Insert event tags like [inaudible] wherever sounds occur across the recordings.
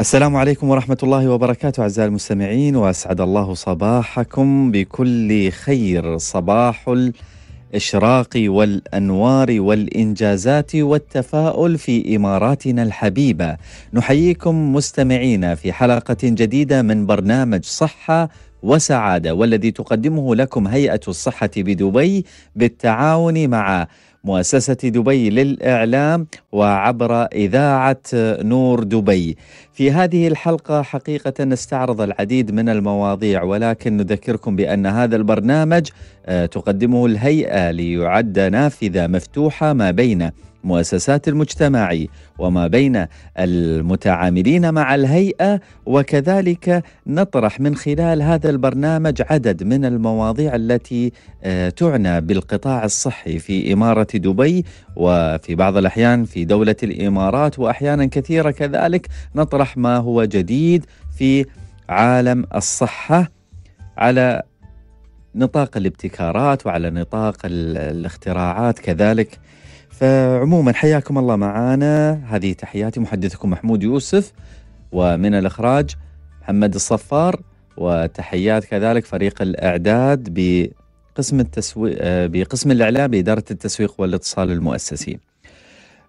السلام عليكم ورحمة الله وبركاته أعزائي المستمعين وأسعد الله صباحكم بكل خير صباح الإشراق والأنوار والإنجازات والتفاؤل في إماراتنا الحبيبة نحييكم مستمعينا في حلقة جديدة من برنامج صحة وسعادة والذي تقدمه لكم هيئة الصحة بدبي بالتعاون مع مؤسسة دبي للإعلام وعبر إذاعة نور دبي. في هذه الحلقة حقيقة نستعرض العديد من المواضيع ولكن نذكركم بأن هذا البرنامج آه، تقدمه الهيئة ليعد نافذة مفتوحة ما بين مؤسسات المجتمع وما بين المتعاملين مع الهيئه وكذلك نطرح من خلال هذا البرنامج عدد من المواضيع التي آه، تعنى بالقطاع الصحي في اماره دبي وفي بعض الاحيان في دوله الامارات واحيانا كثيره كذلك نطرح ما هو جديد في عالم الصحه على نطاق الابتكارات وعلى نطاق الاختراعات كذلك فعموما حياكم الله معانا هذه تحياتي محدثكم محمود يوسف ومن الإخراج محمد الصفار وتحيات كذلك فريق الإعداد بقسم التسويق آه، بقسم الإعلام بإدارة التسويق والاتصال المؤسسي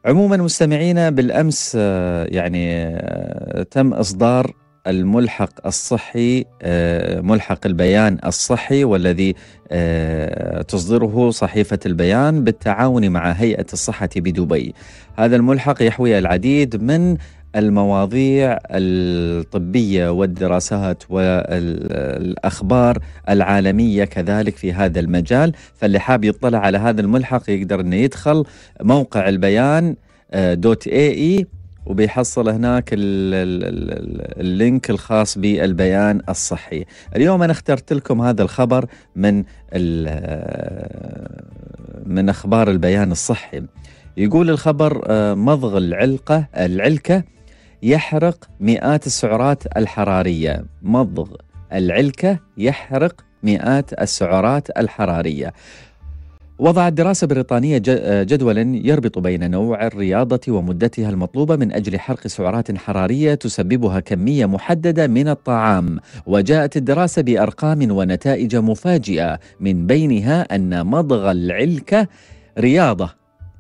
عموما مستمعينا بالأمس آه، يعني آه، تم إصدار الملحق الصحي آه، ملحق البيان الصحي والذي آه، تصدره صحيفة البيان بالتعاون مع هيئة الصحة بدبي هذا الملحق يحوي العديد من المواضيع الطبية والدراسات والأخبار العالمية كذلك في هذا المجال فاللي حاب يطلع على هذا الملحق يقدر أنه يدخل موقع البيان آه، دوت اي اي e وبيحصل هناك اللينك الخاص بالبيان الصحي اليوم أنا اخترت لكم هذا الخبر من آه، من أخبار البيان الصحي يقول الخبر آه، مضغ العلقة العلكة يحرق مئات السعرات الحرارية مضغ العلكة يحرق مئات السعرات الحرارية وضعت دراسة بريطانية جدولا يربط بين نوع الرياضة ومدتها المطلوبة من أجل حرق سعرات حرارية تسببها كمية محددة من الطعام وجاءت الدراسة بأرقام ونتائج مفاجئة من بينها أن مضغ العلكة رياضة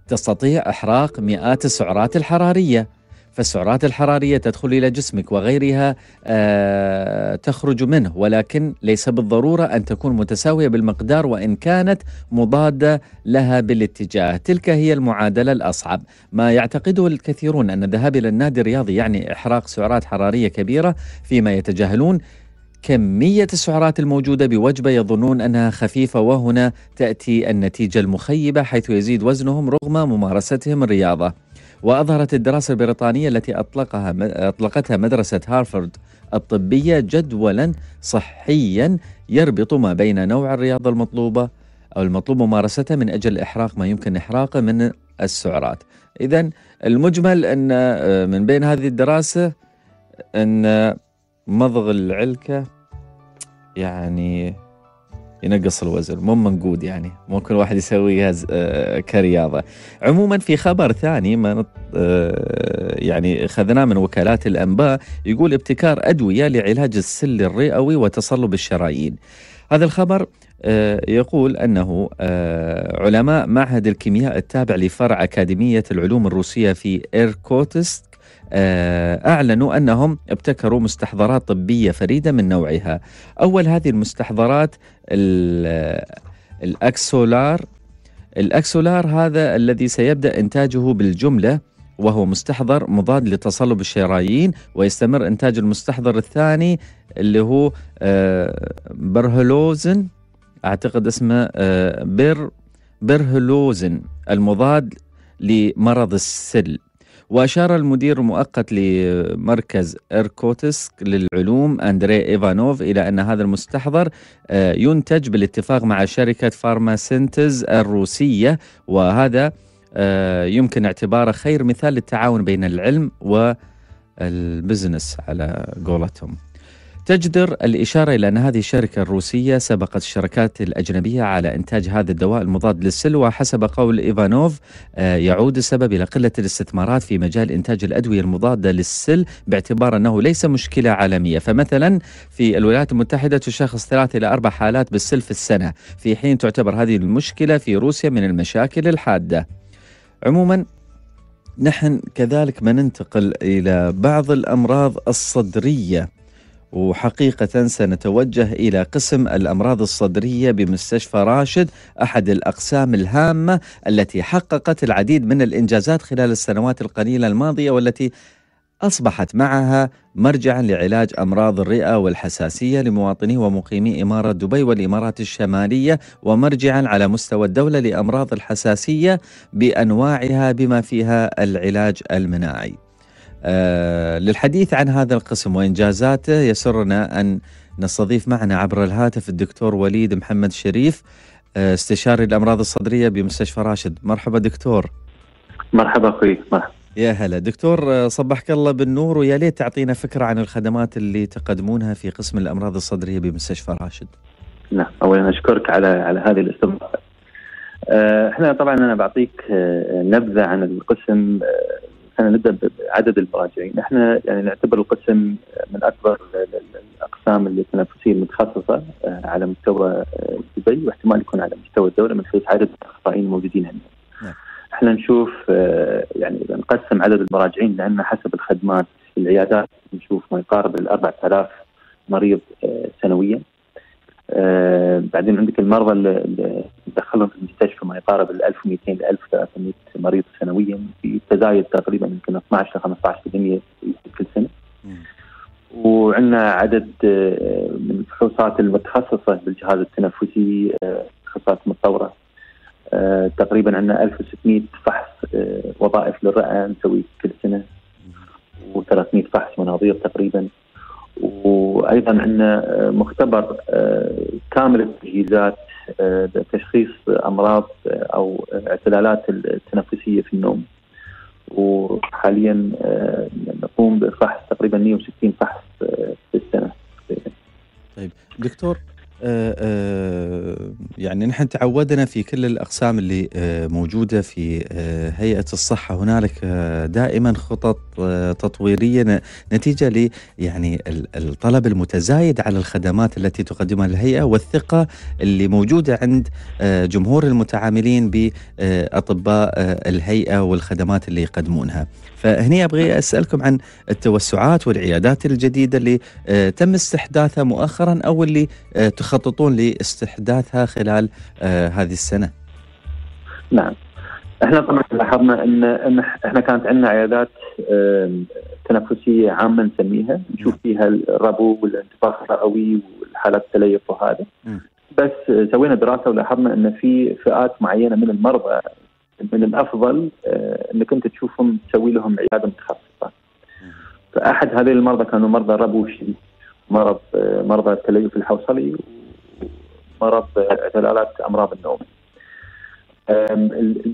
تستطيع إحراق مئات السعرات الحرارية فالسعرات الحرارية تدخل إلى جسمك وغيرها آه، تخرج منه ولكن ليس بالضرورة أن تكون متساوية بالمقدار وإن كانت مضادة لها بالاتجاه تلك هي المعادلة الأصعب ما يعتقده الكثيرون أن الذهاب إلى النادي الرياضي يعني إحراق سعرات حرارية كبيرة فيما يتجاهلون كمية السعرات الموجودة بوجبة يظنون أنها خفيفة وهنا تأتي النتيجة المخيبة حيث يزيد وزنهم رغم ممارستهم الرياضة وأظهرت الدراسة البريطانية التي أطلقها أطلقتها مدرسة هارفرد الطبية جدولا صحيا يربط ما بين نوع الرياضة المطلوبة أو المطلوب ممارستها من أجل إحراق ما يمكن إحراقه من السعرات إذا المجمل أن آه، من بين هذه الدراسة أن مضغ العلكة يعني ينقص الوزن مو منقود يعني ممكن الواحد يسويها آه، كرياضه عموما في خبر ثاني ما آه، يعني خذناه من وكالات الانباء يقول ابتكار ادويه لعلاج السل الرئوي وتصلب الشرايين هذا الخبر آه، يقول انه علماء معهد الكيمياء التابع لفرع اكاديميه العلوم الروسيه في ايركوتسك آه، أعلنوا أنهم ابتكروا مستحضرات طبية فريدة من نوعها أول هذه المستحضرات الأكسولار الأكسولار هذا الذي سيبدأ إنتاجه بالجملة وهو مستحضر مضاد لتصلب الشرايين ويستمر إنتاج المستحضر الثاني اللي هو آه، برهلوزن أعتقد اسمه آه، بر برهلوزن المضاد لمرض السل وأشار المدير المؤقت لمركز إيركوتسك للعلوم أندري إيفانوف إلى أن هذا المستحضر آه، ينتج بالاتفاق مع شركة فارماسنتز الروسية وهذا آه، يمكن اعتباره خير مثال للتعاون بين العلم والبزنس على قولتهم تجدر الإشارة إلى أن هذه الشركة الروسية سبقت الشركات الأجنبية على إنتاج هذا الدواء المضاد للسلوى حسب قول إيفانوف آه، يعود السبب إلى قلة الاستثمارات في مجال إنتاج الأدوية المضادة للسل باعتبار أنه ليس مشكلة عالمية فمثلا في الولايات المتحدة تشخص ثلاث إلى أربع حالات بالسل في السنة في حين تعتبر هذه المشكلة في روسيا من المشاكل الحادة عموما نحن كذلك ما ننتقل إلى بعض الأمراض الصدرية وحقيقة سنتوجه إلى قسم الأمراض الصدرية بمستشفى راشد أحد الأقسام الهامة التي حققت العديد من الإنجازات خلال السنوات القليلة الماضية والتي أصبحت معها مرجعا لعلاج أمراض الرئة والحساسية لمواطني ومقيمي إمارة دبي والإمارات الشمالية ومرجعا على مستوى الدولة لأمراض الحساسية بأنواعها بما فيها العلاج المناعي آه، للحديث عن هذا القسم وإنجازاته يسرنا أن نستضيف معنا عبر الهاتف الدكتور وليد محمد شريف آه، استشاري الأمراض الصدرية بمستشفى راشد مرحبا دكتور مرحبا أخوي مرحبا يا هلا دكتور آه، صبحك الله بالنور ويا ليت تعطينا فكرة عن الخدمات اللي تقدمونها في قسم الأمراض الصدرية بمستشفى راشد نعم أولا أشكرك على على هذه الاستضافة احنا طبعا انا بعطيك نبذه عن القسم خلينا نبدا بعدد المراجعين، احنا يعني نعتبر القسم من اكبر الاقسام التنافسيه المتخصصه آه، على مستوى آه، دبي واحتمال يكون على مستوى الدوله من حيث عدد الاخصائيين الموجودين عندنا. احنا نعم. نشوف آه، يعني اذا نقسم عدد المراجعين لان حسب الخدمات في العيادات نشوف ما يقارب ال 4000 مريض سنويا آه، بعدين عندك المرضى اللي ندخلهم في المستشفى ما يقارب ال 1200 ل 1300 مريض سنويا في تزايد تقريبا يمكن 12 ل 15% كل سنه. وعندنا عدد آه، من الفحوصات المتخصصه بالجهاز التنفسي آه، فحوصات متطوره تقريبا عندنا 1600 فحص وظائف للرئه نسوي كل سنه و300 فحص مناظير تقريبا وايضا عندنا مختبر آه، كامل التجهيزات لتشخيص آه، امراض آه، او اعتلالات التنفسيه في النوم وحاليا نقوم بفحص تقريبا 160 فحص في السنه طيب دكتور آه، آه، يعني نحن تعودنا في كل الأقسام اللي آه، موجودة في هيئة الصحة هنالك دائما خطط تطويرية نتيجة ل يعني الطلب المتزايد على الخدمات التي تقدمها الهيئة والثقة اللي موجودة عند جمهور المتعاملين بأطباء الهيئة والخدمات اللي يقدمونها فهني ابغي اسالكم عن التوسعات والعيادات الجديده اللي آه، تم استحداثها مؤخرا او اللي آه، تخططون لاستحداثها خلال آه، هذه السنه. نعم. احنا طبعا لاحظنا ان احنا كانت عندنا عيادات تنفسيه عامه نسميها نعم. نشوف فيها الربو والانتفاخ الرئوي والحالات التليف وهذا نعم. بس سوينا دراسه ولاحظنا ان في فئات معينه من المرضى من الافضل آه، انك انت تشوفهم تسوي لهم عياده متخصصه. فاحد هذه المرضى كانوا مرضى ربوشي مرض آه، مرضى التليف الحوصلي ومرض آه، دلالات امراض النوم.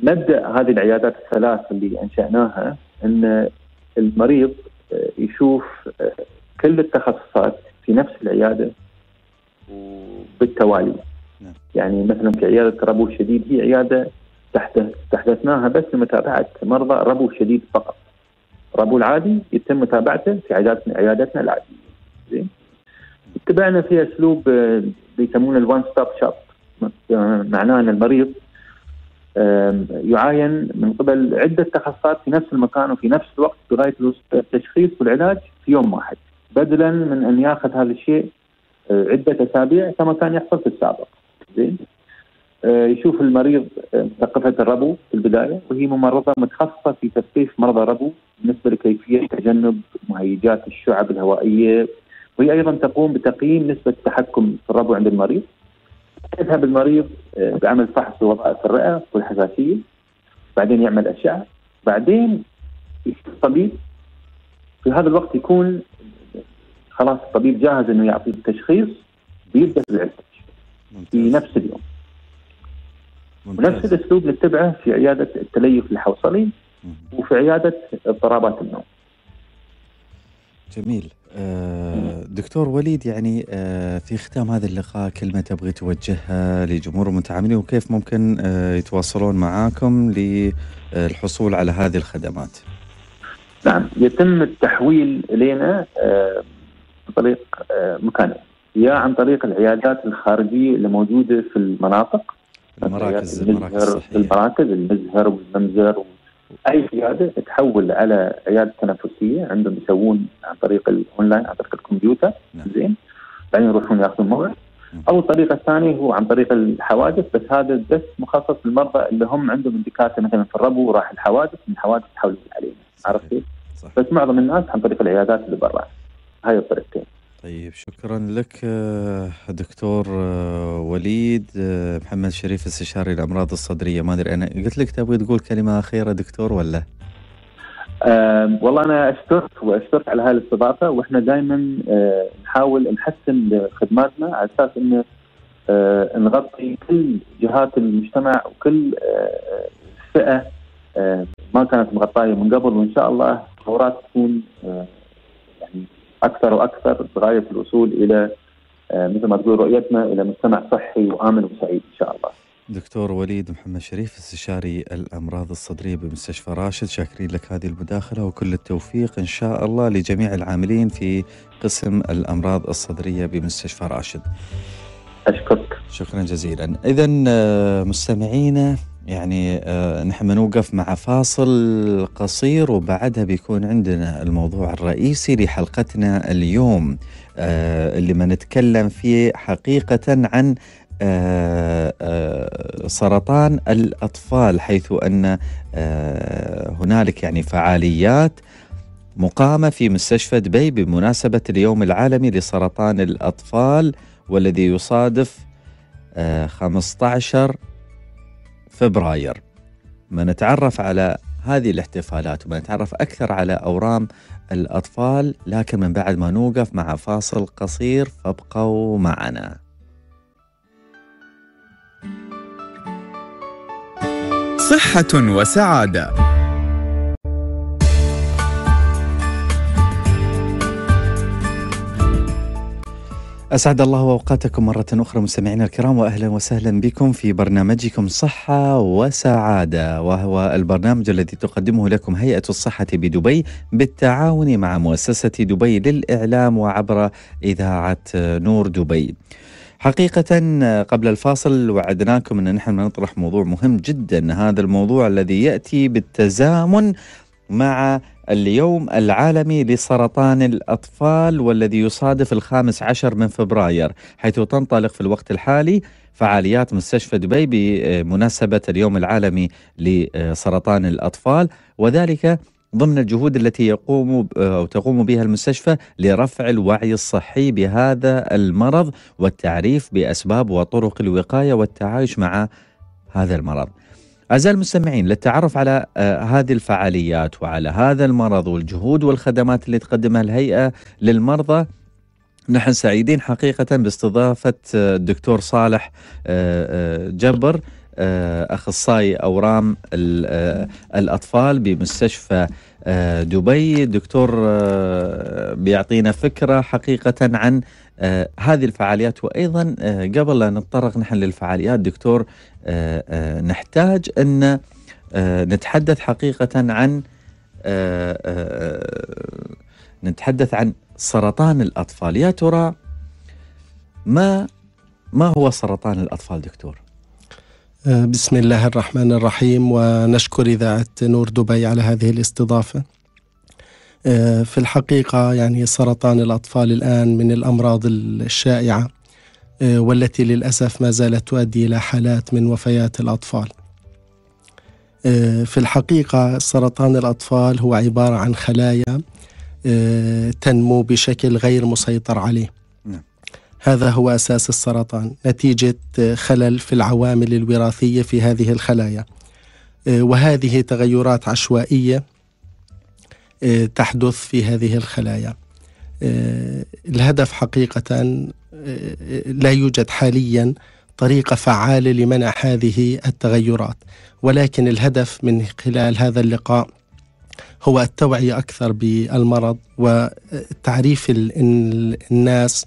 مبدا هذه العيادات الثلاث اللي انشاناها ان المريض يشوف كل التخصصات في نفس العياده بالتوالي. نعم. يعني مثلا في عياده ربو شديد هي عياده استحدثناها بس لمتابعه مرضى ربو شديد فقط. ربو العادي يتم متابعته في عياداتنا عياداتنا العاديه. زين؟ اتبعنا في اسلوب آه، يسمونه الوان ستوب شوب معناه ان المريض آه، يعاين من قبل عده تخصصات في نفس المكان وفي نفس الوقت بغايه التشخيص والعلاج في يوم واحد بدلا من ان ياخذ هذا الشيء آه، عده اسابيع كما كان يحصل في السابق زين آه، يشوف المريض مثقفة آه، الربو في البداية وهي ممرضة متخصصة في تثقيف مرضى الربو بالنسبة لكيفية تجنب مهيجات الشعب الهوائية وهي أيضا تقوم بتقييم نسبة التحكم في الربو عند المريض يذهب المريض آه، بعمل فحص وظائف الرئة والحساسية بعدين يعمل أشعة بعدين يشوف الطبيب في هذا الوقت يكون خلاص الطبيب جاهز انه يعطي التشخيص بيبدا في العلاج في نفس اليوم ونفس الاسلوب نتبعه في عياده التليف الحوصلي وفي عياده اضطرابات النوم. جميل آه، دكتور وليد يعني آه، في ختام هذا اللقاء كلمة تبغي توجهها لجمهور المتعاملين وكيف ممكن آه، يتواصلون معاكم للحصول على هذه الخدمات نعم يتم التحويل إلينا عن طريق مكانين يا عن طريق العيادات الخارجية الموجودة في المناطق المراكز المراكز الصحية. المراكز المزهر والممزر اي عياده تحول على عياده تنفسيه عندهم يسوون عن طريق الاونلاين عن طريق الكمبيوتر نعم. زين بعدين يروحون ياخذون موعد نعم. او الطريقه الثانيه هو عن طريق الحوادث بس هذا بس مخصص للمرضى اللي هم عندهم الدكاتره مثلا في الربو راح الحوادث من الحوادث تحول علينا عرفت كيف؟ بس معظم الناس عن طريق العيادات اللي برا هاي الطريقتين طيب شكرا لك آه، دكتور آه، وليد آه، محمد شريف استشاري الامراض الصدريه ما ادري انا قلت لك تبغي تقول كلمه اخيره دكتور ولا؟ أه والله انا اشكرك واشكرك على هاي الاستضافه واحنا دائما نحاول نحسن خدماتنا على اساس انه نغطي كل جهات المجتمع وكل فئه ما كانت مغطايه من قبل وان شاء الله الثورات تكون اكثر واكثر بغايه الوصول الى آه، مثل ما تقول رؤيتنا الى مجتمع صحي وامن وسعيد ان شاء الله. دكتور وليد محمد شريف استشاري الامراض الصدريه بمستشفى راشد شاكرين لك هذه المداخله وكل التوفيق ان شاء الله لجميع العاملين في قسم الامراض الصدريه بمستشفى راشد. اشكرك. شكرا جزيلا. اذا آه، مستمعينا يعني آه، نحن بنوقف مع فاصل قصير وبعدها بيكون عندنا الموضوع الرئيسي لحلقتنا اليوم آه، اللي اللي نتكلم فيه حقيقة عن آه، سرطان الأطفال حيث أن هنالك يعني فعاليات مقامة في مستشفى دبي بمناسبة اليوم العالمي لسرطان الأطفال والذي يصادف 15 فبراير ما نتعرف على هذه الاحتفالات وبنتعرف أكثر على أورام الأطفال لكن من بعد ما نوقف مع فاصل قصير فابقوا معنا صحة وسعادة أسعد الله أوقاتكم مرة أخرى مستمعينا الكرام وأهلا وسهلا بكم في برنامجكم صحة وسعادة وهو البرنامج الذي تقدمه لكم هيئة الصحة بدبي بالتعاون مع مؤسسة دبي للإعلام وعبر إذاعة نور دبي. حقيقة قبل الفاصل وعدناكم أن نحن نطرح موضوع مهم جدا هذا الموضوع الذي يأتي بالتزامن مع اليوم العالمي لسرطان الأطفال والذي يصادف الخامس عشر من فبراير حيث تنطلق في الوقت الحالي فعاليات مستشفى دبي بمناسبة اليوم العالمي لسرطان الأطفال وذلك ضمن الجهود التي يقوم او تقوم بها المستشفى لرفع الوعي الصحي بهذا المرض والتعريف باسباب وطرق الوقايه والتعايش مع هذا المرض. أعزائي المستمعين للتعرف على آه، هذه الفعاليات وعلى هذا المرض والجهود والخدمات اللي تقدمها الهيئة للمرضى نحن سعيدين حقيقة باستضافة آه، الدكتور صالح آه، جبر أخصائي أورام الأطفال بمستشفى دبي دكتور بيعطينا فكرة حقيقة عن آه، هذه الفعاليات وايضا آه، قبل لا نتطرق نحن للفعاليات دكتور آه، نحتاج ان نتحدث حقيقه عن نتحدث عن سرطان الاطفال يا ترى ما ما هو سرطان الاطفال دكتور؟ بسم الله الرحمن الرحيم ونشكر اذاعه نور دبي على هذه الاستضافه. آه، في الحقيقة يعني سرطان الأطفال الآن من الأمراض الشائعة آه، والتي للأسف ما زالت تؤدي إلى حالات من وفيات الأطفال آه، في الحقيقة سرطان الأطفال هو عبارة عن خلايا تنمو بشكل غير مسيطر عليه نعم. هذا هو أساس السرطان نتيجة خلل في العوامل الوراثية في هذه الخلايا وهذه تغيرات عشوائية آه، تحدث في هذه الخلايا آه، الهدف حقيقة آه، لا يوجد حاليا طريقة فعالة لمنع هذه التغيرات ولكن الهدف من خلال هذا اللقاء هو التوعية أكثر بالمرض وتعريف الناس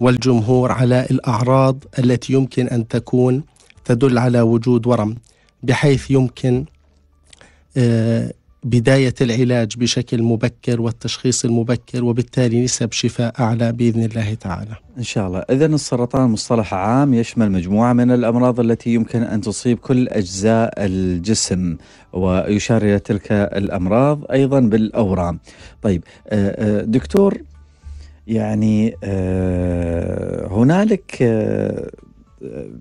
والجمهور على الأعراض التي يمكن أن تكون تدل على وجود ورم بحيث يمكن بداية العلاج بشكل مبكر والتشخيص المبكر وبالتالي نسب شفاء أعلى بإذن الله تعالى إن شاء الله إذا السرطان مصطلح عام يشمل مجموعة من الأمراض التي يمكن أن تصيب كل أجزاء الجسم ويشار إلى تلك الأمراض أيضا بالأورام طيب آه، آه، دكتور يعني آه، هنالك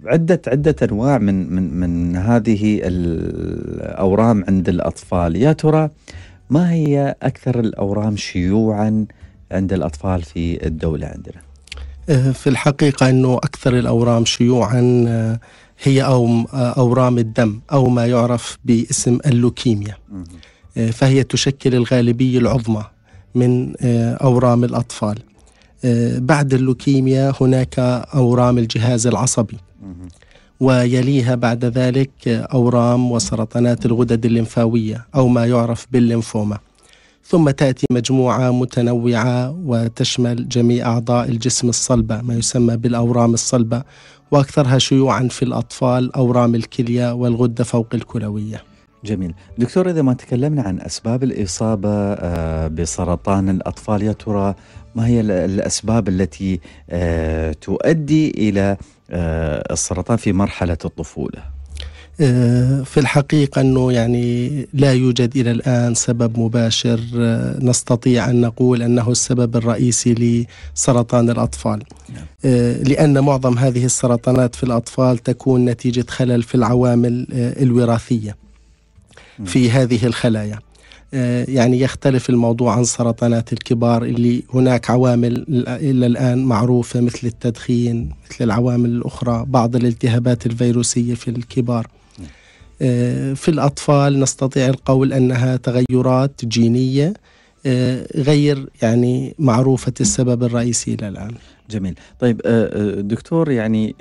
عدة عدة أنواع من من من هذه الأورام عند الأطفال يا ترى ما هي أكثر الأورام شيوعا عند الأطفال في الدولة عندنا؟ آه، في الحقيقة أنه أكثر الأورام شيوعا آه، هي أو آه، أورام الدم أو ما يعرف باسم اللوكيميا فهي تشكل الغالبية العظمى من أورام الأطفال بعد اللوكيميا هناك أورام الجهاز العصبي ويليها بعد ذلك أورام وسرطانات الغدد الليمفاوية أو ما يعرف بالليمفوما ثم تأتي مجموعة متنوعة وتشمل جميع أعضاء الجسم الصلبة ما يسمى بالأورام الصلبة وأكثرها شيوعا في الأطفال أورام الكلية والغدة فوق الكلوية جميل دكتور إذا ما تكلمنا عن أسباب الإصابة آه، بسرطان الأطفال يا ترى ما هي الأسباب التي آه، تؤدي إلى آه، السرطان في مرحلة الطفولة؟ آه، في الحقيقة أنه يعني لا يوجد إلى الآن سبب مباشر نستطيع أن نقول أنه السبب الرئيسي لسرطان الأطفال نعم. لأن معظم هذه السرطانات في الأطفال تكون نتيجة خلل في العوامل الوراثية في هذه الخلايا آه، يعني يختلف الموضوع عن سرطانات الكبار اللي هناك عوامل إلى الآن معروفة مثل التدخين مثل العوامل الأخرى بعض الالتهابات الفيروسية في الكبار آه، في الأطفال نستطيع القول أنها تغيرات جينية آه، غير يعني معروفة السبب الرئيسي إلى الآن جميل طيب آه، آه، دكتور يعني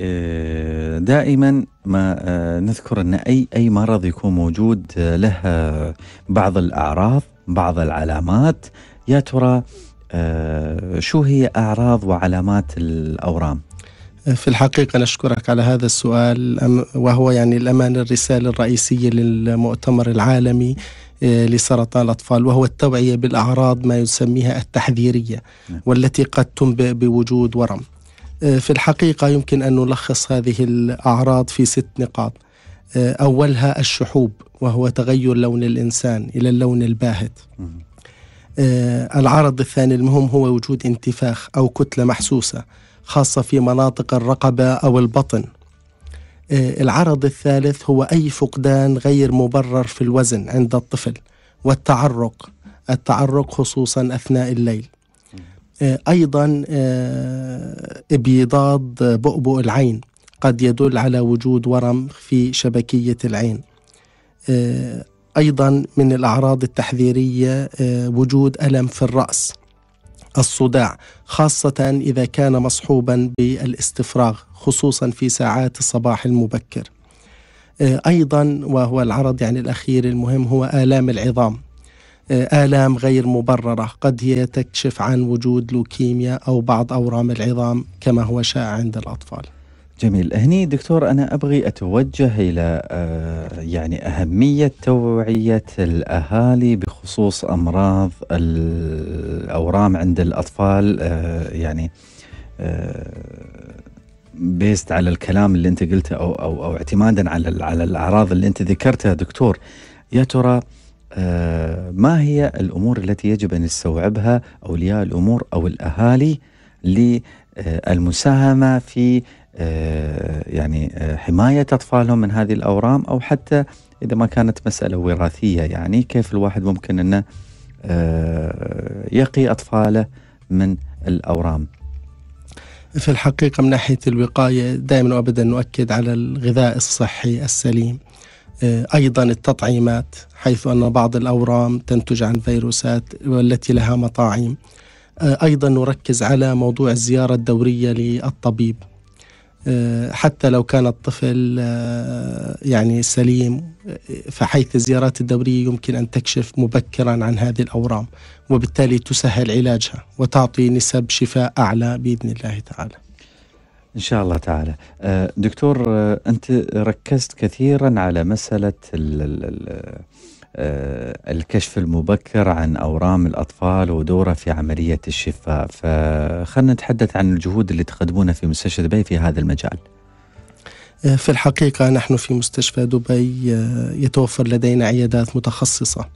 دائما ما نذكر أن أي أي مرض يكون موجود له بعض الأعراض بعض العلامات يا ترى شو هي أعراض وعلامات الأورام في الحقيقة نشكرك على هذا السؤال وهو يعني الأمان الرسالة الرئيسية للمؤتمر العالمي آه، لسرطان الأطفال وهو التوعية بالأعراض ما يسميها التحذيرية نعم. والتي قد تنبئ بوجود ورم آه، في الحقيقة يمكن أن نلخص هذه الأعراض في ست نقاط آه، أولها الشحوب وهو تغير لون الإنسان إلى اللون الباهت العرض الثاني المهم هو وجود انتفاخ أو كتلة محسوسة خاصة في مناطق الرقبة أو البطن آه، العرض الثالث هو أي فقدان غير مبرر في الوزن عند الطفل والتعرق التعرق خصوصا أثناء الليل آه، أيضا آه، إبيضاض بؤبؤ العين قد يدل على وجود ورم في شبكية العين أيضا من الأعراض التحذيرية وجود ألم في الرأس الصداع خاصة إذا كان مصحوبا بالاستفراغ خصوصا في ساعات الصباح المبكر آه، أيضا وهو العرض يعني الأخير المهم هو آلام العظام آه، آلام غير مبررة قد هي تكشف عن وجود لوكيميا أو بعض أورام العظام كما هو شائع عند الأطفال جميل هني دكتور أنا أبغي أتوجه إلى آه، يعني أهمية توعية الأهالي بخصوص أمراض الأورام عند الأطفال آه، يعني بيست آه، على الكلام اللي أنت قلته أو أو, أو اعتمادا على على الأعراض اللي أنت ذكرتها دكتور يا ترى ما هي الأمور التي يجب أن يستوعبها أولياء الأمور أو الأهالي للمساهمة في آه، يعني آه، حماية أطفالهم من هذه الأورام أو حتى إذا ما كانت مسألة وراثية يعني كيف الواحد ممكن أنه آه، يقي أطفاله من الأورام في الحقيقة من ناحية الوقاية دائما وأبدا نؤكد على الغذاء الصحي السليم أيضا التطعيمات حيث أن بعض الأورام تنتج عن فيروسات والتي لها مطاعم أيضا نركز على موضوع الزيارة الدورية للطبيب آه، حتى لو كان الطفل آه، يعني سليم آه، فحيث الزيارات الدورية يمكن أن تكشف مبكرا عن هذه الأورام وبالتالي تسهل علاجها وتعطي نسب شفاء أعلى بإذن الله تعالى إن شاء الله تعالى دكتور أنت ركزت كثيرا على مسألة ال ال آه، الكشف المبكر عن أورام الأطفال ودوره في عملية الشفاء فخلنا نتحدث عن الجهود اللي تقدمونها في مستشفى دبي في هذا المجال آه، في الحقيقة نحن في مستشفى دبي آه، يتوفر لدينا عيادات متخصصة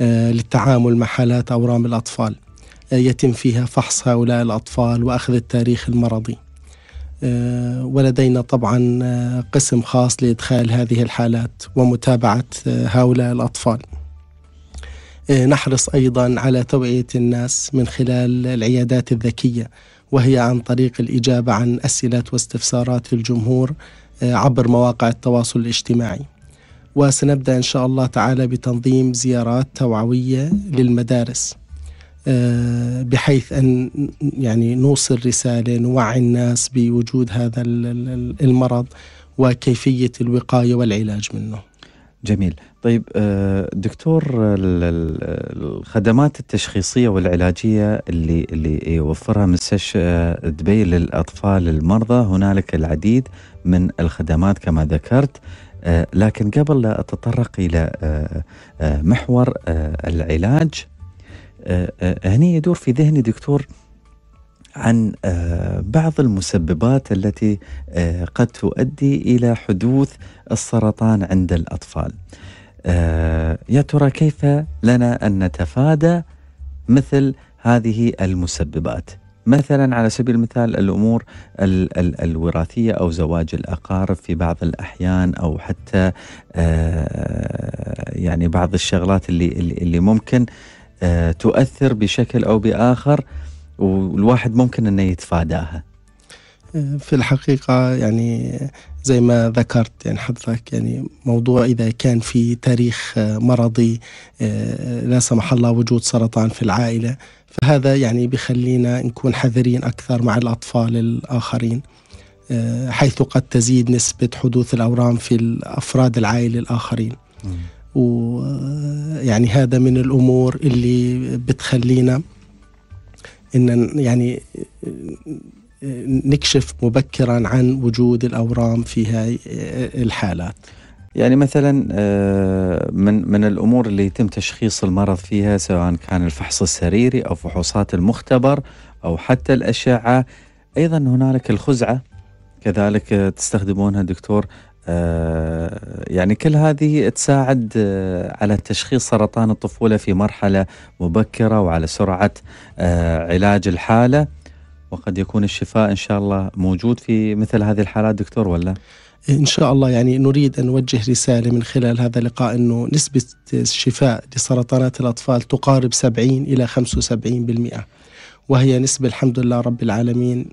للتعامل مع حالات أورام الأطفال يتم فيها فحص هؤلاء الأطفال وأخذ التاريخ المرضي آه، ولدينا طبعا آه، قسم خاص لإدخال هذه الحالات ومتابعة آه، هؤلاء الأطفال نحرص أيضا على توعية الناس من خلال العيادات الذكية وهي عن طريق الإجابة عن أسئلة واستفسارات الجمهور عبر مواقع التواصل الاجتماعي وسنبدأ إن شاء الله تعالى بتنظيم زيارات توعوية للمدارس آه، بحيث أن يعني نوصل رسالة نوعي الناس بوجود هذا المرض وكيفية الوقاية والعلاج منه جميل طيب آه، دكتور الخدمات التشخيصية والعلاجية اللي, اللي يوفرها مستشفى آه، دبي للأطفال المرضى هنالك العديد من الخدمات كما ذكرت لكن قبل لا أتطرق إلى محور العلاج آه، آه، هنا يدور في ذهني دكتور عن آه، بعض المسببات التي قد تؤدي الى حدوث السرطان عند الاطفال. يا ترى كيف لنا ان نتفادى مثل هذه المسببات؟ مثلا على سبيل المثال الامور ال ال الوراثيه او زواج الاقارب في بعض الاحيان او حتى يعني بعض الشغلات اللي اللي ممكن آه، تؤثر بشكل او باخر والواحد ممكن انه يتفاداها. في الحقيقه يعني زي ما ذكرت يعني حضرتك يعني موضوع اذا كان في تاريخ مرضي آه، لا سمح الله وجود سرطان في العائله فهذا يعني بخلينا نكون حذرين اكثر مع الاطفال الاخرين. آه، حيث قد تزيد نسبة حدوث الأورام في أفراد العائلة الآخرين ويعني هذا من الامور اللي بتخلينا ان يعني نكشف مبكرا عن وجود الاورام في هاي الحالات يعني مثلا آه، من من الامور اللي يتم تشخيص المرض فيها سواء كان الفحص السريري او فحوصات المختبر او حتى الاشعه ايضا هنالك الخزعه كذلك تستخدمونها دكتور آه، يعني كل هذه تساعد آه، على تشخيص سرطان الطفولة في مرحلة مبكرة وعلى سرعة آه، علاج الحالة وقد يكون الشفاء إن شاء الله موجود في مثل هذه الحالات دكتور ولا؟ ان شاء الله يعني نريد ان نوجه رساله من خلال هذا اللقاء انه نسبه الشفاء لسرطانات الاطفال تقارب 70 الى 75% وهي نسبه الحمد لله رب العالمين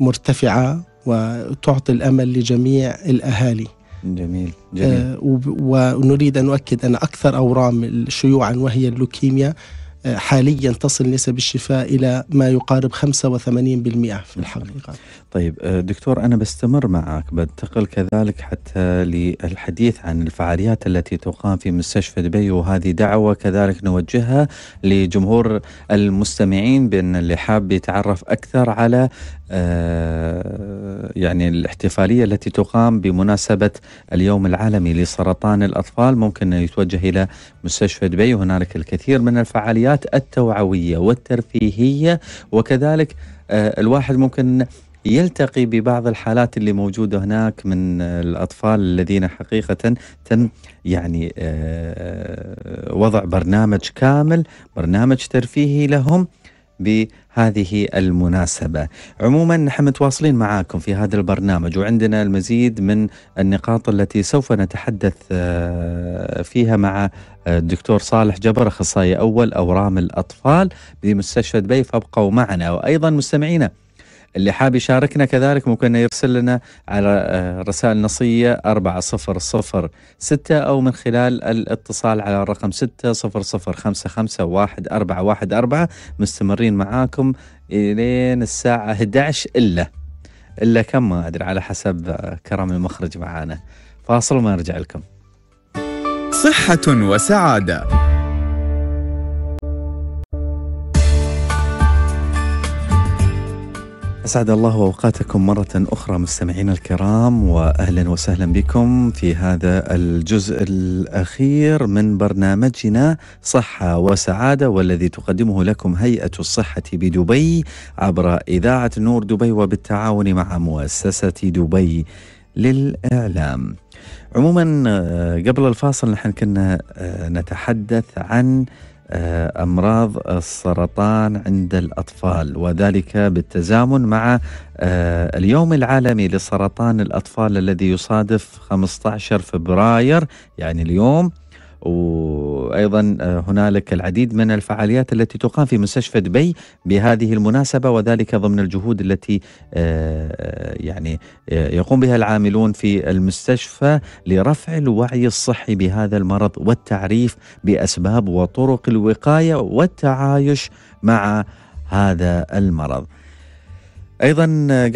مرتفعه وتعطي الأمل لجميع الأهالي جميل, جميل. آه ونريد أن نؤكد أن أكثر أورام شيوعا وهي اللوكيميا آه حاليا تصل نسب الشفاء إلى ما يقارب 85% في الحقيقة طيب آه، دكتور أنا بستمر معك بنتقل كذلك حتى للحديث عن الفعاليات التي تقام في مستشفى دبي وهذه دعوة كذلك نوجهها لجمهور المستمعين بأن اللي حاب يتعرف أكثر على آه، يعني الاحتفالية التي تقام بمناسبة اليوم العالمي لسرطان الأطفال ممكن يتوجه إلى مستشفى دبي وهنالك الكثير من الفعاليات التوعوية والترفيهية وكذلك آه، الواحد ممكن يلتقي ببعض الحالات اللي موجودة هناك من الأطفال الذين حقيقة تم يعني آه، وضع برنامج كامل برنامج ترفيهي لهم بهذه المناسبة عموما نحن متواصلين معاكم في هذا البرنامج وعندنا المزيد من النقاط التي سوف نتحدث آه، فيها مع آه، الدكتور صالح جبر أخصائي أول أورام الأطفال بمستشفى دبي فابقوا معنا وأيضا مستمعينا اللي حاب يشاركنا كذلك ممكن يرسل لنا على آه، رسائل نصية أربعة صفر صفر ستة أو من خلال الاتصال على الرقم ستة صفر صفر خمسة خمسة واحد واحد أربعة أربعة مستمرين معاكم لين الساعة 11 إلا إلا كم ما أدري على حسب آه، كرم المخرج معانا فاصل ما نرجع لكم صحة وسعادة أسعد الله أوقاتكم مرة أخرى مستمعينا الكرام وأهلا وسهلا بكم في هذا الجزء الأخير من برنامجنا صحة وسعادة والذي تقدمه لكم هيئة الصحة بدبي عبر إذاعة نور دبي وبالتعاون مع مؤسسة دبي للإعلام عموما آه، قبل الفاصل نحن كنا آه، نتحدث عن آه، امراض السرطان عند الاطفال وذلك بالتزامن مع آه، اليوم العالمي لسرطان الاطفال الذي يصادف 15 فبراير يعني اليوم وايضا آه، هنالك العديد من الفعاليات التي تقام في مستشفى دبي بهذه المناسبه وذلك ضمن الجهود التي آه، آه، يعني يقوم بها العاملون في المستشفى لرفع الوعي الصحي بهذا المرض والتعريف باسباب وطرق الوقايه والتعايش مع هذا المرض. ايضا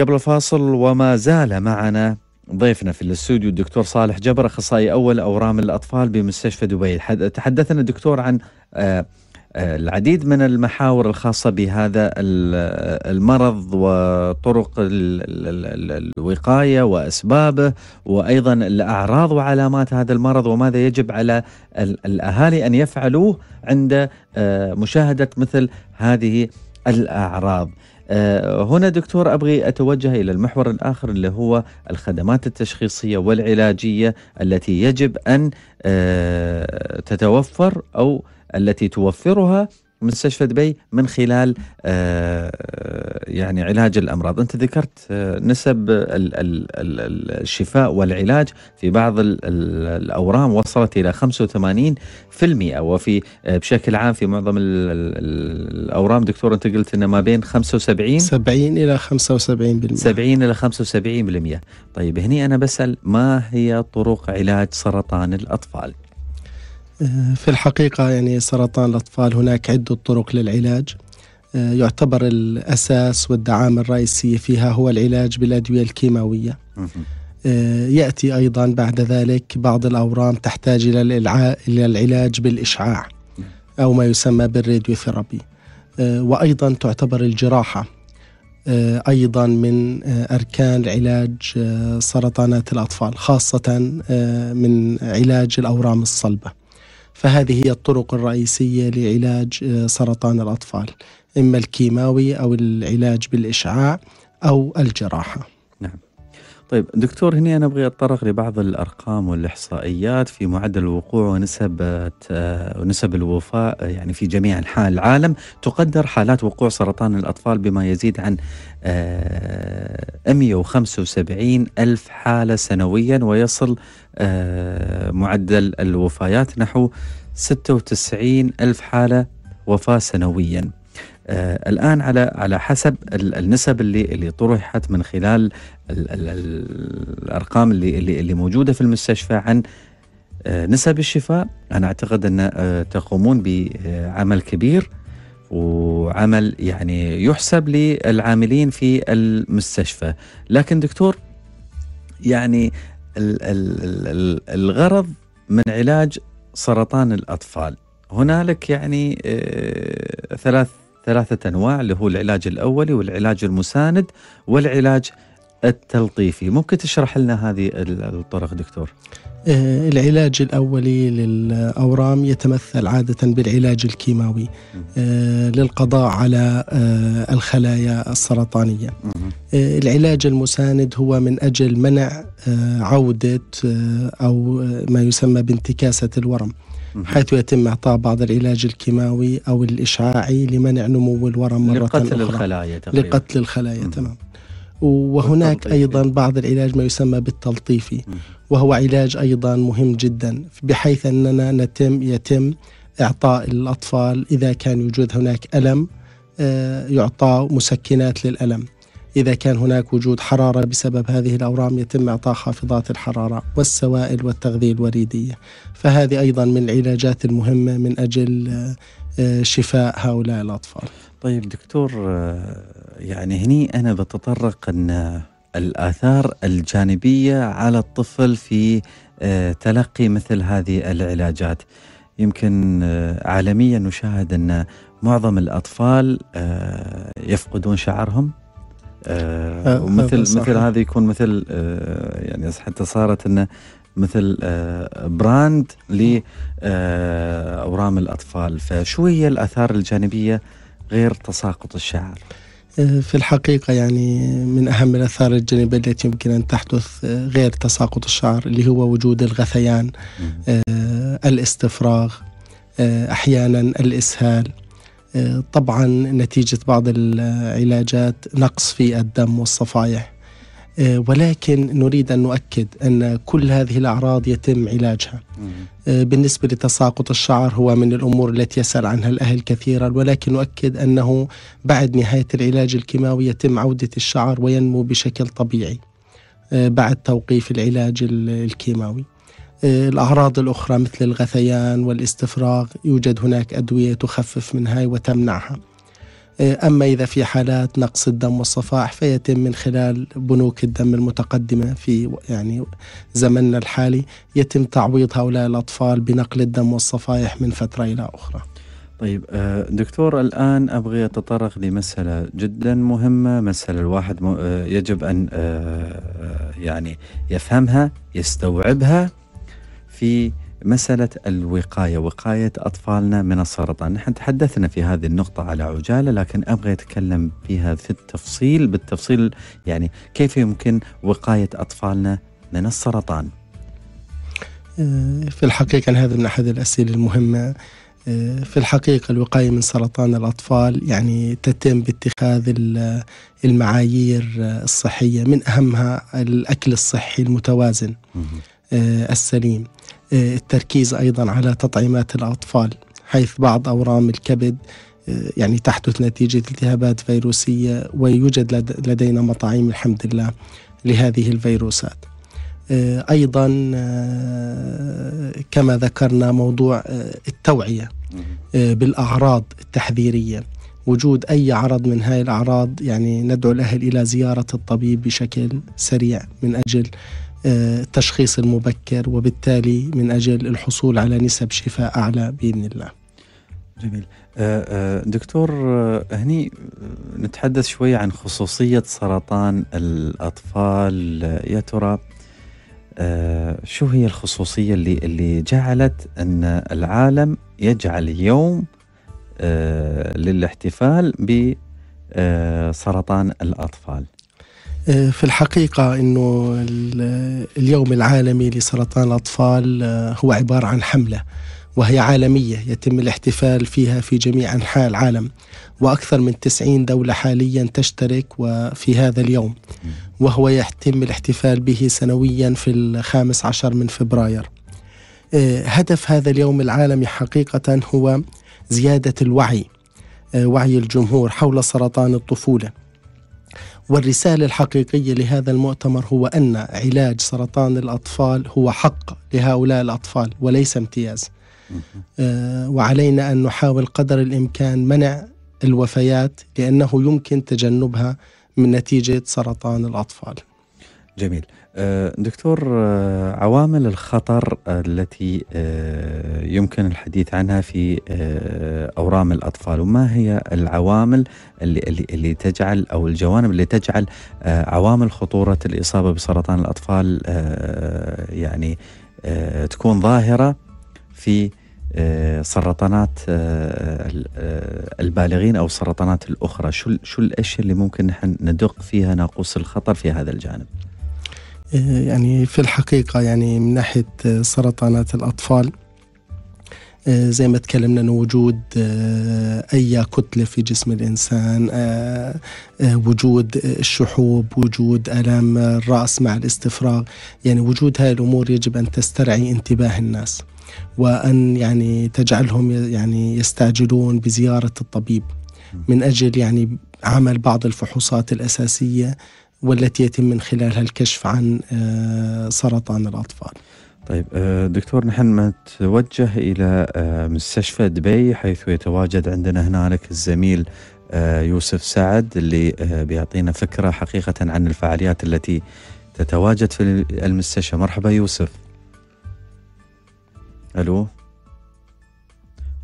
قبل الفاصل وما زال معنا ضيفنا في الاستوديو الدكتور صالح جبر اخصائي اول اورام الاطفال بمستشفى دبي تحدثنا دكتور عن آه، آه، العديد من المحاور الخاصة بهذا المرض وطرق الوقاية وأسبابه وأيضا الأعراض وعلامات هذا المرض وماذا يجب على الأهالي أن يفعلوه عند آه، مشاهدة مثل هذه الأعراض آه، هنا دكتور أبغي أتوجه إلى المحور الآخر اللي هو الخدمات التشخيصية والعلاجية التي يجب أن آه، تتوفر أو التي توفرها مستشفى دبي من خلال آه، يعني علاج الامراض، انت ذكرت آه، نسب الشفاء والعلاج في بعض الاورام وصلت الى 85% وفي آه، بشكل عام في معظم الاورام دكتور انت قلت انه ما بين 75 70 الى 75% 70 الى 75% طيب هني انا بسال ما هي طرق علاج سرطان الاطفال؟ آه، في الحقيقة يعني سرطان الأطفال هناك عدة طرق للعلاج آه، يعتبر الأساس والدعامة الرئيسية فيها هو العلاج بالأدوية الكيماوية آه، يأتي أيضا بعد ذلك بعض الأورام تحتاج إلى العلاج بالإشعاع أو ما يسمى بالريديوثيرابي وأيضا تعتبر الجراحة أيضا من أركان علاج سرطانات الأطفال خاصة من علاج الأورام الصلبة فهذه هي الطرق الرئيسية لعلاج آه، سرطان الأطفال إما الكيماوي أو العلاج بالإشعاع أو الجراحة نعم طيب دكتور هنا أنا أبغي أتطرق لبعض الأرقام والإحصائيات في معدل الوقوع ونسبة آه، ونسب الوفاة آه، يعني في جميع أنحاء العالم تقدر حالات وقوع سرطان الأطفال بما يزيد عن 175 ألف حالة سنويا ويصل آه، معدل الوفيات نحو 96 ألف حالة وفاة سنوياً آه، الان على على حسب النسب اللي اللي طرحت من خلال الارقام اللي اللي موجوده في المستشفى عن آه، نسب الشفاء انا اعتقد ان تقومون بعمل كبير وعمل يعني يحسب للعاملين في المستشفى لكن دكتور يعني الغرض من علاج سرطان الأطفال هنالك يعني آه، ثلاث ثلاثة أنواع اللي هو العلاج الأولي والعلاج المساند والعلاج التلطيفي ممكن تشرح لنا هذه الطرق دكتور آه، العلاج الأولي للأورام يتمثل عادة بالعلاج الكيماوي آه، للقضاء على آه، الخلايا السرطانية العلاج المساند هو من أجل منع عودة أو ما يسمى بانتكاسة الورم حيث يتم إعطاء بعض العلاج الكيماوي أو الإشعاعي لمنع نمو الورم مرة لقتل أخرى الخلايا تقريبا. لقتل الخلايا تمام وهناك أيضا بعض العلاج ما يسمى بالتلطيفي وهو علاج أيضا مهم جدا بحيث أننا نتم يتم إعطاء الأطفال إذا كان يوجد هناك ألم آه، يعطى مسكنات للألم إذا كان هناك وجود حرارة بسبب هذه الأورام يتم إعطاء خافضات الحرارة والسوائل والتغذية الوريدية فهذه أيضا من العلاجات المهمة من أجل آه، شفاء هؤلاء الأطفال طيب دكتور آه، يعني هني أنا بتطرق أن الآثار الجانبية على الطفل في آه، تلقي مثل هذه العلاجات يمكن آه، عالميا نشاهد أن معظم الأطفال آه، يفقدون شعرهم ومثل مثل هذا يكون مثل يعني حتى صارت انه مثل براند لاورام الاطفال فشو هي الاثار الجانبيه غير تساقط الشعر؟ آه، في الحقيقة يعني من أهم الآثار الجانبية التي يمكن أن تحدث آه، غير تساقط الشعر اللي هو وجود الغثيان آه، الاستفراغ أحيانا الإسهال طبعا نتيجة بعض العلاجات نقص في الدم والصفائح آه، ولكن نريد أن نؤكد أن كل هذه الأعراض يتم علاجها آه، بالنسبة لتساقط الشعر هو من الأمور التي يسأل عنها الأهل كثيرا ولكن نؤكد أنه بعد نهاية العلاج الكيماوي يتم عودة الشعر وينمو بشكل طبيعي آه، بعد توقيف العلاج الكيماوي الأعراض الأخرى مثل الغثيان والاستفراغ يوجد هناك أدوية تخفف من هاي وتمنعها آه، أما إذا في حالات نقص الدم والصفائح فيتم من خلال بنوك الدم المتقدمة في يعني زمننا الحالي يتم تعويض هؤلاء الأطفال بنقل الدم والصفائح من فترة إلى أخرى طيب آه، دكتور الآن أبغي أتطرق لمسألة جدا مهمة مسألة الواحد آه، يجب أن يعني يفهمها يستوعبها في مسألة الوقاية وقاية أطفالنا من السرطان نحن تحدثنا في هذه النقطة على عجالة لكن أبغى أتكلم فيها في التفصيل بالتفصيل يعني كيف يمكن وقاية أطفالنا من السرطان في الحقيقة هذا من أحد الأسئلة المهمة في الحقيقة الوقاية من سرطان الأطفال يعني تتم باتخاذ المعايير الصحية من أهمها الأكل الصحي المتوازن آه، السليم آه، التركيز أيضا على تطعيمات الأطفال حيث بعض أورام الكبد آه، يعني تحدث نتيجة التهابات فيروسية ويوجد لدينا مطاعيم الحمد لله لهذه الفيروسات آه، أيضا كما ذكرنا موضوع التوعية بالأعراض التحذيرية وجود أي عرض من هذه الأعراض يعني ندعو الأهل إلى زيارة الطبيب بشكل سريع من أجل التشخيص المبكر وبالتالي من أجل الحصول على نسب شفاء أعلى بإذن الله جميل آه، آه، دكتور آه، هني نتحدث شوي عن خصوصية سرطان الأطفال يا ترى شو هي الخصوصية اللي اللي جعلت أن العالم يجعل يوم للاحتفال بسرطان الأطفال آه، في الحقيقة أنه اليوم العالمي لسرطان الأطفال آه، هو عبارة عن حملة وهي عالمية يتم الاحتفال فيها في جميع أنحاء العالم وأكثر من 90 دولة حاليا تشترك وفي هذا اليوم وهو يتم الاحتفال به سنويا في الخامس عشر من فبراير آه، هدف هذا اليوم العالمي حقيقة هو زيادة الوعي وعي الجمهور حول سرطان الطفولة والرسالة الحقيقية لهذا المؤتمر هو أن علاج سرطان الأطفال هو حق لهؤلاء الأطفال وليس امتياز آه، وعلينا أن نحاول قدر الإمكان منع الوفيات لأنه يمكن تجنبها من نتيجة سرطان الأطفال جميل آه، دكتور آه، عوامل الخطر التي آه، يمكن الحديث عنها في اورام الاطفال وما هي العوامل اللي اللي تجعل او الجوانب اللي تجعل عوامل خطوره الاصابه بسرطان الاطفال يعني تكون ظاهره في سرطانات البالغين او السرطانات الاخرى شو شو الاشياء اللي ممكن نحن ندق فيها ناقوس الخطر في هذا الجانب آه، يعني في الحقيقة يعني من ناحية آه، سرطانات الأطفال آه، زي ما تكلمنا انه وجود اي كتله في جسم الانسان وجود الشحوب وجود الام الراس مع الاستفراغ يعني وجود هذه الامور يجب ان تسترعي انتباه الناس وان يعني تجعلهم يعني يستعجلون بزياره الطبيب من اجل يعني عمل بعض الفحوصات الاساسيه والتي يتم من خلالها الكشف عن آه، سرطان الأطفال طيب آه، دكتور نحن نتوجه إلى آه، مستشفى دبي حيث يتواجد عندنا هنالك الزميل يوسف سعد اللي بيعطينا فكرة حقيقة عن الفعاليات التي تتواجد في المستشفى مرحبا يوسف ألو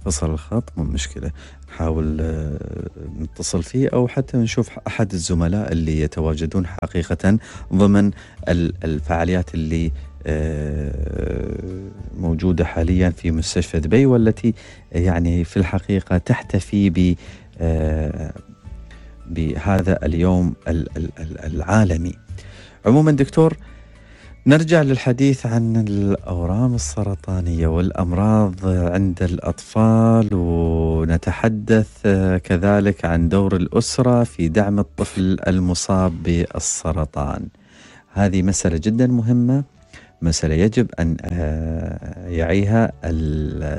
فصل الخط مو مشكلة نحاول آه، نتصل فيه أو حتى نشوف أحد الزملاء اللي يتواجدون حقيقة ضمن الفعاليات اللي آه، موجودة حاليا في مستشفى دبي والتي يعني في الحقيقة تحتفي ب آه، بهذا اليوم العالمي عموما دكتور نرجع للحديث عن الأورام السرطانية والأمراض عند الأطفال ونتحدث كذلك عن دور الأسرة في دعم الطفل المصاب بالسرطان هذه مسألة جدا مهمة مسألة يجب أن آه، يعيها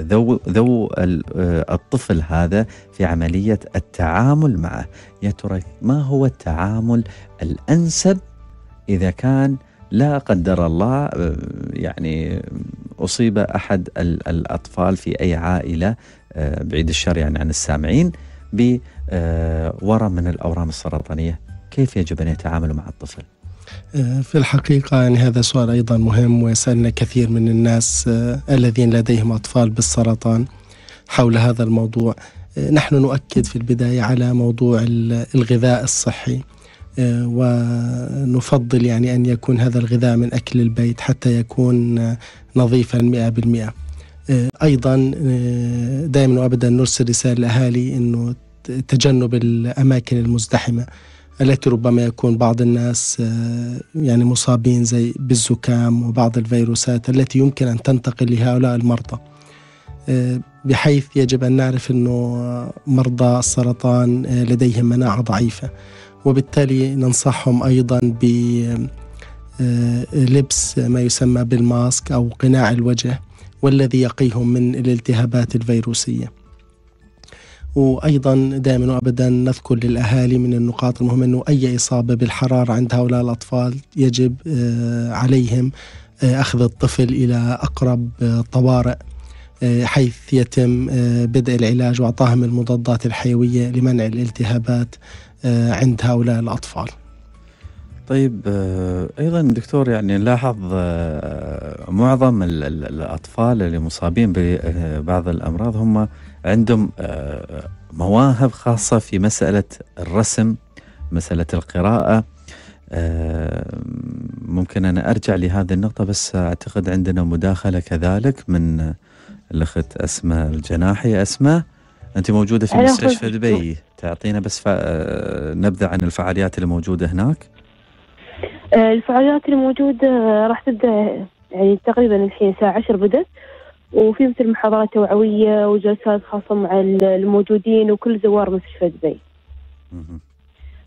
ذو, ذو آه، الطفل هذا في عملية التعامل معه يا ترى ما هو التعامل الأنسب إذا كان لا قدر الله آه، يعني أصيب أحد الأطفال في أي عائلة آه، بعيد الشر يعني عن السامعين بورم آه، من الأورام السرطانية كيف يجب أن يتعاملوا مع الطفل؟ في الحقيقة يعني هذا سؤال أيضا مهم ويسألنا كثير من الناس الذين لديهم أطفال بالسرطان حول هذا الموضوع نحن نؤكد في البداية على موضوع الغذاء الصحي آه، ونفضل يعني أن يكون هذا الغذاء من أكل البيت حتى يكون آه، نظيفا 100% آه، أيضا دائما وأبدا نرسل رسالة لأهالي أنه تجنب الأماكن المزدحمة التي ربما يكون بعض الناس يعني مصابين زي بالزكام وبعض الفيروسات التي يمكن أن تنتقل لهؤلاء المرضى بحيث يجب أن نعرف أنه مرضى السرطان لديهم مناعة ضعيفة وبالتالي ننصحهم أيضا بلبس آه، ما يسمى بالماسك أو قناع الوجه والذي يقيهم من الالتهابات الفيروسية وأيضا دائما وأبدا نذكر للأهالي من النقاط المهمة أنه أي إصابة بالحرارة عند هؤلاء الأطفال يجب آه، عليهم آه، أخذ الطفل إلى أقرب طوارئ حيث يتم بدء العلاج واعطاهم المضادات الحيوية لمنع الالتهابات آه، عند هؤلاء الأطفال طيب آه، ايضا دكتور يعني نلاحظ آه، معظم الاطفال اللي مصابين ببعض الامراض هم عندهم مواهب خاصه في مساله الرسم مساله القراءه ممكن انا ارجع لهذه النقطه بس اعتقد عندنا مداخله كذلك من الاخت اسماء الجناحي اسماء انت موجوده في مستشفى دبي تعطينا بس ف... نبذه عن الفعاليات اللي موجوده هناك أه، الفعاليات اللي موجوده أه، راح تبدا يعني تقريبا الحين الساعه 10 بدات وفي مثل محاضرات توعويه وجلسات خاصه مع الموجودين وكل زوار مستشفى دبي.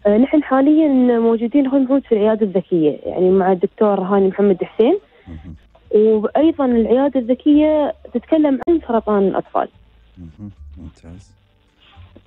أه، نحن حاليا موجودين هون موجود في العياده الذكيه يعني مع الدكتور هاني محمد حسين وايضا العياده الذكيه تتكلم عن سرطان الاطفال. ممتاز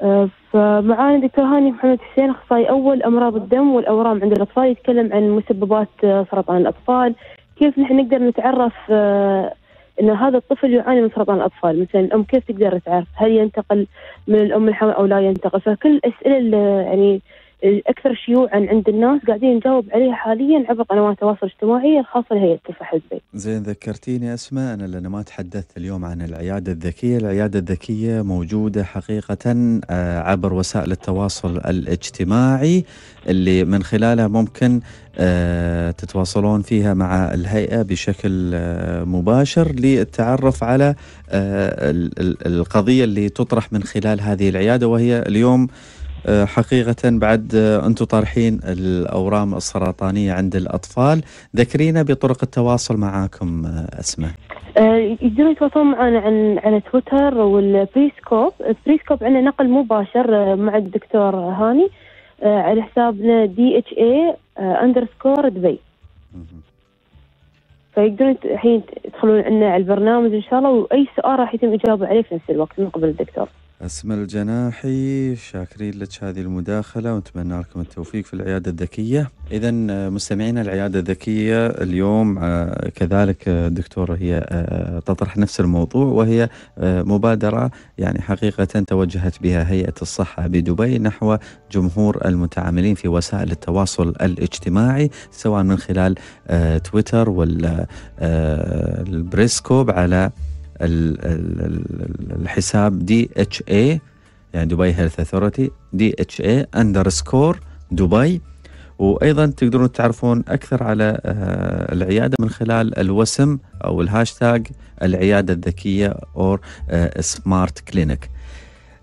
آه، فمعاني دكتور هاني محمد حسين اخصائي اول امراض الدم والاورام عند الاطفال يتكلم عن مسببات آه، سرطان الاطفال كيف نحن نقدر نتعرف آه، ان هذا الطفل يعاني من سرطان الاطفال مثلا الام كيف تقدر تعرف هل ينتقل من الام الحمل او لا ينتقل فكل الاسئله اللي يعني الاكثر شيوعا عند الناس قاعدين نجاوب عليها حاليا عبر قنوات التواصل الاجتماعي الخاصه لهيئه الصحه البيت. زين ذكرتيني اسماء انا لان ما تحدثت اليوم عن العياده الذكيه، العياده الذكيه موجوده حقيقه آه، عبر وسائل التواصل الاجتماعي اللي من خلالها ممكن آه، تتواصلون فيها مع الهيئه بشكل آه، مباشر للتعرف على القضيه اللي تطرح من خلال هذه العياده وهي اليوم آه، حقيقة بعد آه، أنتم طارحين الأورام السرطانية عند الأطفال ذكرينا بطرق التواصل معاكم آه، أسماء يقدرون يتواصلون معنا عن على تويتر والبريسكوب البريسكوب عندنا نقل مباشر مع الدكتور هاني على حسابنا دي اتش اي اندرسكور دبي فيقدرون الحين يدخلون عندنا على البرنامج ان شاء الله واي سؤال راح يتم اجابه عليه في نفس الوقت من قبل الدكتور أسمى الجناحي شاكرين لك هذه المداخلة ونتمنى لكم التوفيق في العيادة الذكية إذا آه، مستمعينا العيادة الذكية اليوم آه، كذلك الدكتورة آه، هي تطرح نفس الموضوع وهي مبادرة يعني حقيقة توجهت بها هيئة الصحة بدبي نحو جمهور المتعاملين في وسائل التواصل الاجتماعي سواء من خلال تويتر ولا البريسكوب على الحساب دي اتش اي يعني دبي هيلث اثورتي دي اتش اي اندرسكور دبي وايضا تقدرون تعرفون اكثر على آه، العياده من خلال الوسم او الهاشتاج العياده الذكيه اور سمارت كلينك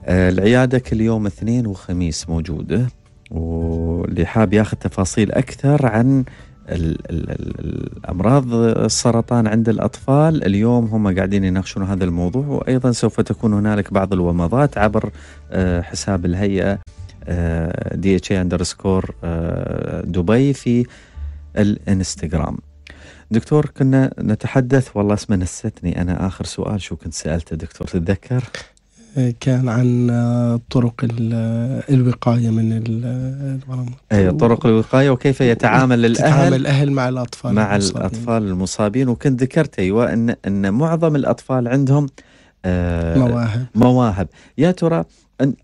العياده كل يوم اثنين وخميس موجوده واللي حاب ياخذ تفاصيل اكثر عن ال ال الأمراض السرطان عند الأطفال اليوم هم قاعدين يناقشون هذا الموضوع وأيضا سوف تكون هنالك بعض الومضات عبر آه، حساب الهيئة دي اتش اندرسكور دبي في الانستغرام دكتور كنا نتحدث والله اسمه نستني انا اخر سؤال شو كنت سالته دكتور تتذكر؟ كان عن طرق الوقايه من الورمات اي طرق الوقايه وكيف يتعامل الاهل يتعامل الاهل مع الاطفال مع المصابين. الاطفال المصابين وكنت ذكرت ايوه ان ان معظم الاطفال عندهم آه، مواهب مواهب يا ترى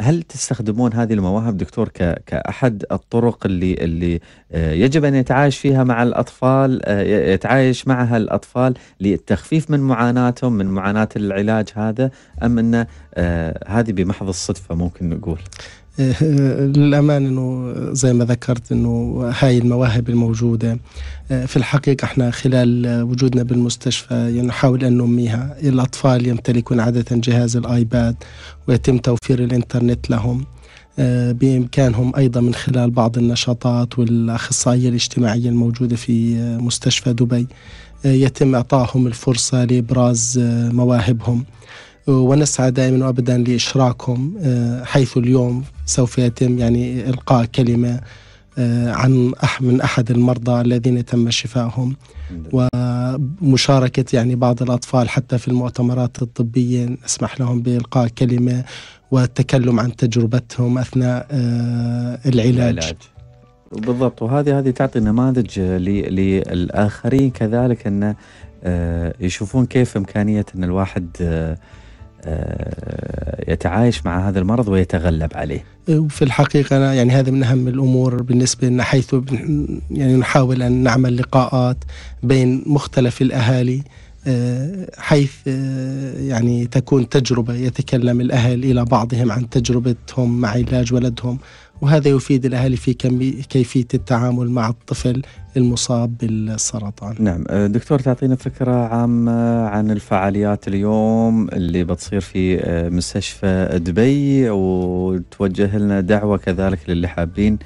هل تستخدمون هذه المواهب دكتور كأحد الطرق اللي اللي آه، يجب أن يتعايش فيها مع الأطفال آه، يتعايش معها الأطفال للتخفيف من معاناتهم من معاناة العلاج هذا أم أن آه، هذه بمحض الصدفة ممكن نقول [laughs] للأمان أنه زي ما ذكرت أنه هاي المواهب الموجودة آه، في الحقيقة احنا خلال وجودنا بالمستشفى نحاول أن ننميها الأطفال يمتلكون عادة جهاز الآيباد ويتم توفير الإنترنت لهم آه، بإمكانهم أيضا من خلال بعض النشاطات والأخصائية الاجتماعية الموجودة في آه، مستشفى دبي يتم إعطائهم الفرصة لإبراز مواهبهم ونسعى دائما وابدا لاشراكهم آه، حيث اليوم سوف يتم يعني القاء كلمه آه، عن من احد المرضى الذين تم شفائهم ومشاركه يعني بعض الاطفال حتى في المؤتمرات الطبيه نسمح لهم بالقاء كلمه والتكلم عن تجربتهم اثناء آه، العلاج. العلاج. بالضبط وهذه هذه تعطي نماذج للاخرين كذلك ان يشوفون كيف امكانيه ان الواحد آه، يتعايش مع هذا المرض ويتغلب عليه إيه، وفي الحقيقة أنا يعني هذا من أهم الأمور بالنسبة لنا حيث يعني نحاول أن نعمل لقاءات بين مختلف الأهالي آه، حيث آه، يعني تكون تجربة يتكلم الأهل إلى بعضهم عن تجربتهم مع علاج ولدهم وهذا يفيد الأهالي في كيفية التعامل مع الطفل المصاب بالسرطان نعم أه، دكتور تعطينا فكرة عامة عن الفعاليات اليوم اللي بتصير في أه، مستشفى دبي وتوجه لنا دعوة كذلك للي حابين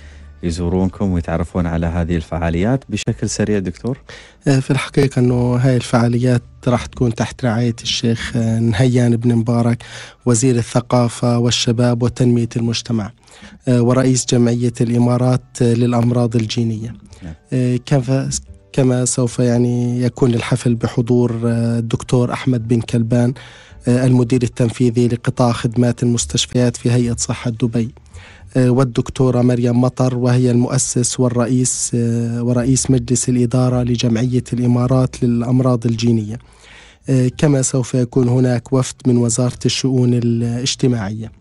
يزورونكم ويتعرفون على هذه الفعاليات بشكل سريع دكتور آه، في الحقيقة أنه هاي الفعاليات راح تكون تحت رعاية الشيخ آه، نهيان بن مبارك وزير الثقافة والشباب وتنمية المجتمع آه، ورئيس جمعية الإمارات للأمراض الجينية نعم. كما سوف يعني يكون الحفل بحضور الدكتور أحمد بن كلبان المدير التنفيذي لقطاع خدمات المستشفيات في هيئة صحة دبي آه، والدكتورة مريم مطر وهي المؤسس والرئيس آه، ورئيس مجلس الإدارة لجمعية الإمارات للأمراض الجينية آه، كما سوف يكون هناك وفد من وزارة الشؤون الاجتماعية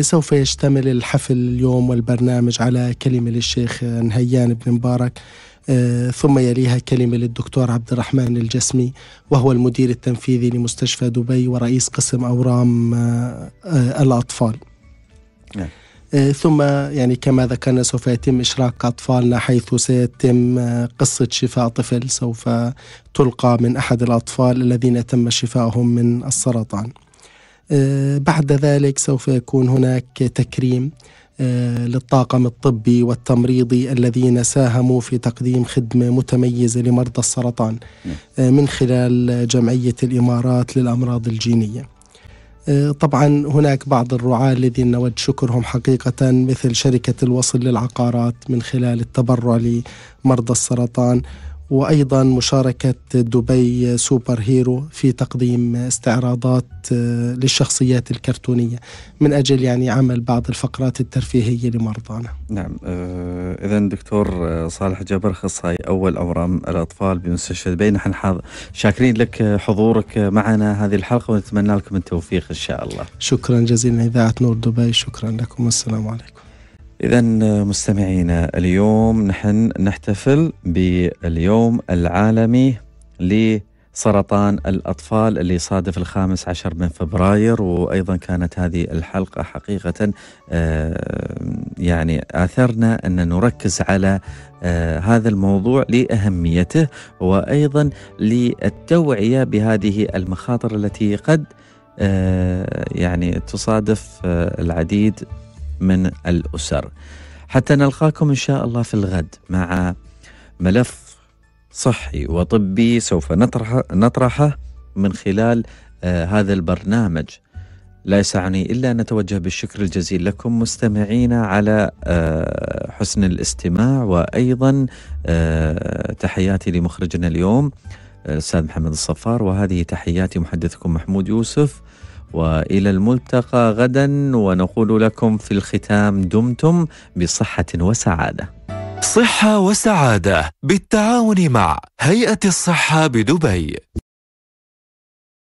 سوف يشتمل الحفل اليوم والبرنامج على كلمة للشيخ نهيان بن مبارك ثم يليها كلمة للدكتور عبد الرحمن الجسمي وهو المدير التنفيذي لمستشفى دبي ورئيس قسم أورام الأطفال نعم. آه، ثم يعني كما ذكرنا سوف يتم إشراك أطفالنا حيث سيتم آه، قصة شفاء طفل سوف تلقى من أحد الأطفال الذين تم شفاؤهم من السرطان آه، بعد ذلك سوف يكون هناك تكريم للطاقم الطبي والتمريضي الذين ساهموا في تقديم خدمة متميزة لمرضى السرطان نعم. من خلال جمعية الإمارات للأمراض الجينية آه، طبعا هناك بعض الرعاة الذين نود شكرهم حقيقة مثل شركة الوصل للعقارات من خلال التبرع لمرضى السرطان وأيضا مشاركة دبي سوبر هيرو في تقديم استعراضات آه، للشخصيات الكرتونية من أجل يعني عمل بعض الفقرات الترفيهية لمرضانا نعم آه، إذا دكتور آه، صالح جبر أخصائي أول أورام الأطفال بمستشفى دبي نحن شاكرين لك حضورك معنا هذه الحلقة ونتمنى لكم التوفيق إن شاء الله شكرا جزيلا إذاعة نور دبي شكرا لكم والسلام عليكم إذا مستمعينا اليوم نحن نحتفل باليوم العالمي لسرطان الأطفال اللي صادف الخامس عشر من فبراير وأيضا كانت هذه الحلقة حقيقة آه، يعني آثرنا أن نركز على آه، هذا الموضوع لأهميته وأيضا للتوعية بهذه المخاطر التي قد آه، يعني تصادف العديد من الأسر حتى نلقاكم إن شاء الله في الغد مع ملف صحي وطبي سوف نطرح نطرحه من خلال آه، هذا البرنامج لا يسعني إلا أن أتوجه بالشكر الجزيل لكم مستمعينا على آه، حسن الاستماع وأيضا آه، تحياتي لمخرجنا اليوم الأستاذ محمد الصفار وهذه تحياتي محدثكم محمود يوسف والى الملتقى غدا ونقول لكم في الختام دمتم بصحه وسعاده. صحه وسعاده بالتعاون مع هيئه الصحه بدبي.